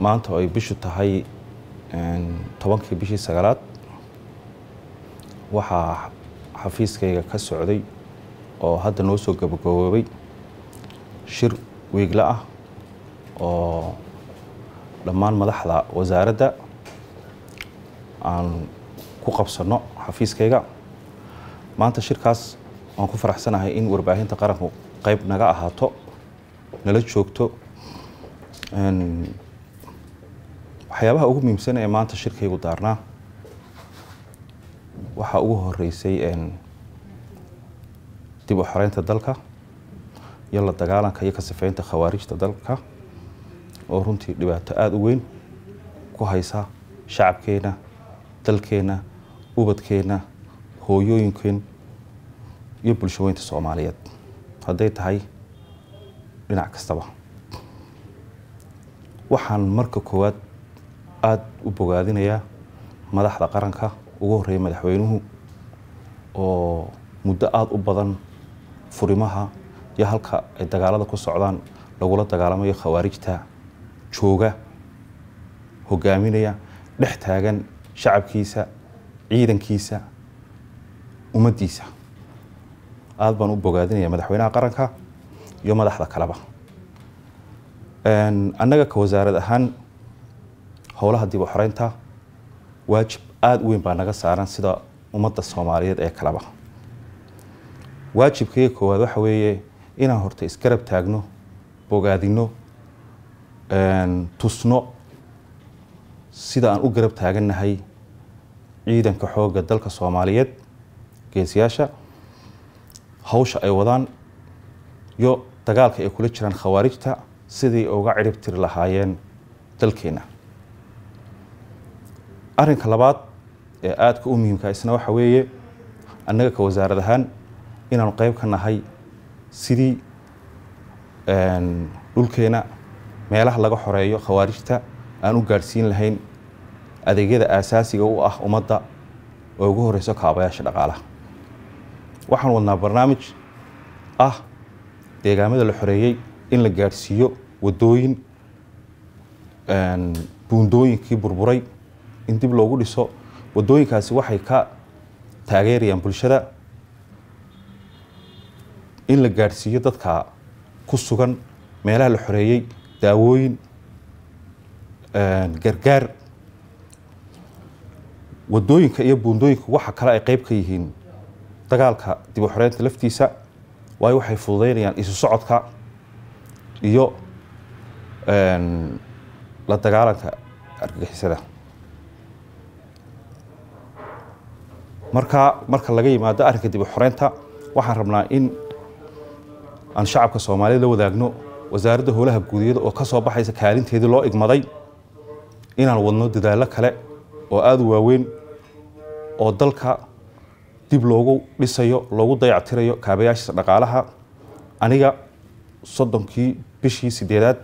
maanta oo ay bishu tahay tobankii bishii sagaalaad waxaa xafiiskayga ka socday oo hadda noo soo gabagaboobay shir wiigla ah oo dhammaan madaxda wasaaradda aan ku qabsanno xafiiskayga maanta shirkaas waan ku faraxsanahay in warbaahinta qaranku qayb naga ahaato nala joogto waxyaabaha ugu muhiimsan ee maanta shirkaygu daarnaa waxaa ugu horeysay dib u xoreynta dalka iyo la dagaalanka iyo kasifeynta khawaarijta dalka oo runtii dhibaato aada u weyn ku haysa shacabkeenna dalkeenna ubadkeenna hooyooyinkeen iyo bulshooyinta soomaaliyeed hadday tahay dhinac kastaba waxaan marka koowaad aada u bogaadinayaa madaxda qaranka ugu horreeya madaxweynuhu oo muddo aada u badan furimaha iyo halka ay dagaalada ku socdaan lagula dagaalamayo khawaarijta jooga hogaaminaya dhex taagan shacabkiisa ciidankiisa ummaddiisa aada baan u bogaadinaya madaxweynaha qaranka iyo madaxda kaleba annaga ka wasaarad ahaan howlaha dib u xoreynta waajib aada u weyn baa naga saaran sida ummadda soomaaliyeed ee kaleba waajibkayga koowaad waxa weeye inaan horta isgarab taagno bogaadino tusno sida aan u garab taagannahay ciidanka xoogga dalka soomaaliyeed geesiyaasha hawsha ay wadaan iyo dagaalka ay kula jiraan khawaarijta sidii uga cirib lahaayeen dalkeenna arrinka labaad ee aadka u muhiimka isna waxa weeye annaga ka wasaarad ahaan inaanu qayb ka nahay sidii dhulkeena meelaha laga xoreeyo khawaarijta aan u gaadhsiin lahayn adeegyada aasaasiga u ah ummadda oo ugu horeyso kaabayaasha dhaqaalaha waxaan wadnaa barnaamij ah deegaamada la xoreeyey in la gaadhsiiyo wadooyin buundooyinkii burburay in dib loogu dhiso wadooyinkaasi waxay ka taageerayaan bulshada in la gaadhsiiyo dadka ku sugan meelaha la xoreeyey daawooyin gargaar wadooyinka iyo buundooyinka waxa kale ay qeyb ka yihiin dagaalka dib u laftiisa waayo waxay fududeynayaan isu socodka iyo la dagaalanka argagixisada marka marka laga yimaado arrinka dib u waxaan rabnaa in aan shacabka soomaaliya la wadaagno wasaaradda howlaha guudiyada oo ka soo baxaysa kaalinteedii loo igmaday inaan wadno dadaallo kale oo aada u waaweyn oo dalka dib loogu dhisayo loogu dayactirayo kaabayaashiisa dhaqaalaha aniga soddonkii bishii sideedaad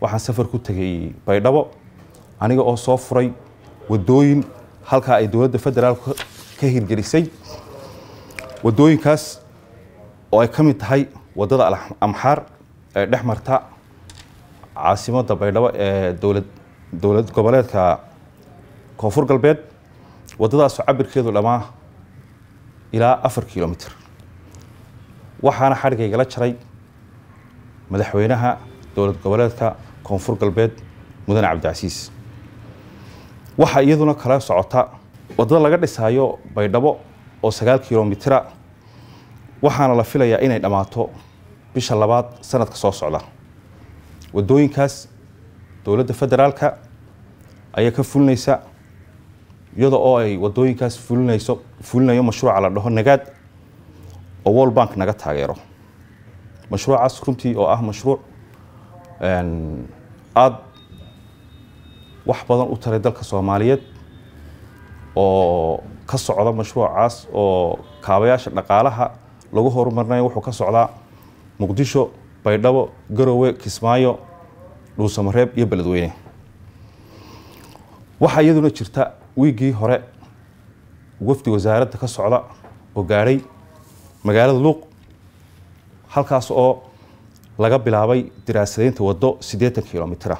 waxaan safar ku tegay baydhabo aniga oo soo furay wadooyin halkaa ay dowladda federaalka ka hirgelisay wadooyinkaas oo ay ka mid tahay wadada amxaar ee dhex marta caasimada baydhabo ee dowlad dowlad goboleedka koonfur galbeed wadadaasoo cabirkeedu dhammaa ilaa afar kilomitr waxaana xadhigaygala jaray madaxweynaha dowlad goboleedka koonfur galbeed mudane cabdicasiis waxaa iyaduna kala socota wadada laga dhisaayo baydhabo oo sagaal kilomitra ah, waxaana la filayaa inay dhammaato bisha labaad sanadka soo socda wadooyinkaas dowladda federaalka ayaa ka fulinaysa iyada oo ay wadooyinkaas fulinayso fulinayo mashruuca la dhaho nagaad oo world bank naga taageero mashruucaas runtii oo ah mashruuc aada wax badan u taray dalka soomaaliyeed oo ka socda mashruucaas oo kaabayaasha dhaqaalaha lagu horumarinayo wuxuu ka socdaa muqdisho baydhabo garowe kismaayo dhuusamareeb iyo beledweyne waxaa iyaduna jirta wiiggii hore wafdi wasaaradda ka socda oo gaadhay magaalada luuq halkaas oo laga bilaabay diraasadeynta waddo siddeetan kilomitira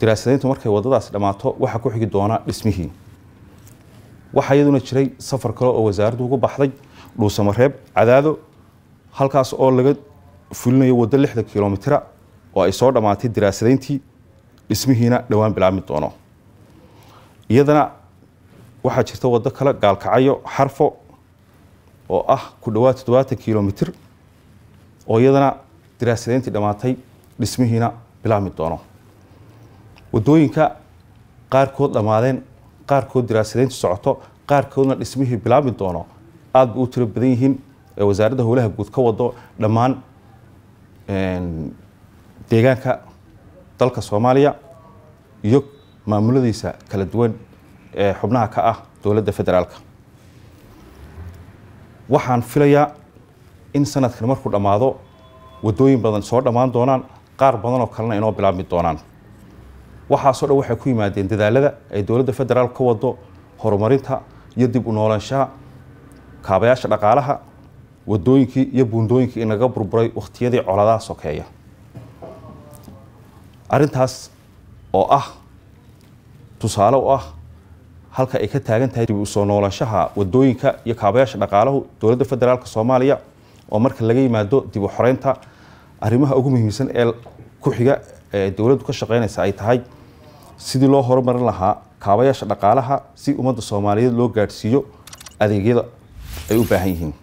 diraasadayntu markay waddadaasi dhammaato waxaa ku xigi doonaa dhismihii waxaa iyaduna jiray safar kale oo wasaaraddu ugu baxday dhuusamareeb cadaado halkaas oo laga fulinayo waddo lixda kilomitra oo ay soo dhammaatay diraasadayntii dhismihiina dhowaan bilaabmi doono iyadana waxaa jirta waddo kale gaalkacayo xarfo oo ah ku dhawaad toddobaatan kilomitr oo iyadana diraasadayntii dhammaatay dhismihiina bilaabmi doono wadooyinka qaarkood dhammaadeen qaarkood daraasadayntu socoto qaarkoodna dhismihii bilaabmi doono aad bay u tiro badan yihiin wasaaradda howlaha guud ka wado dhammaan deegaanka dalka soomaaliya iyo maamuladiisa kala duwan ee xubnaha ka ah dowladda federaalka waxaan filayaa in sanadkan markuu dhammaado wadooyin badan soo dhammaan doonaan qaar badan oo kalena inoo bilaabmi doonaan waxaasoo dhan waxay ku yimaadeen dadaalada ay dowladda federaal ka wado horumarinta iyo dib u noolaanshaha kaabayaasha dhaqaalaha wadooyinkii iyo buundooyinkii inaga burburay wakhtiyadii coladaha sokeeya arintaas oo ah tusaale u ah halka ay ka taagan tahay dib u soo noolaanshaha wadooyinka iyo kaabayaasha dhaqaalahu dowladda federaalk soomaaliya oo marka laga yimaado dib u xoreynta arrimaha ugu muhiimsan ee ku xiga ee dowladdu ka shaqeynaysa ay tahay sidii loo horumarin lahaa kaabayaasha dhaqaalaha si ummadda soomaaliyeed loo gaadhsiiyo adeegyada ay u baahan yihiin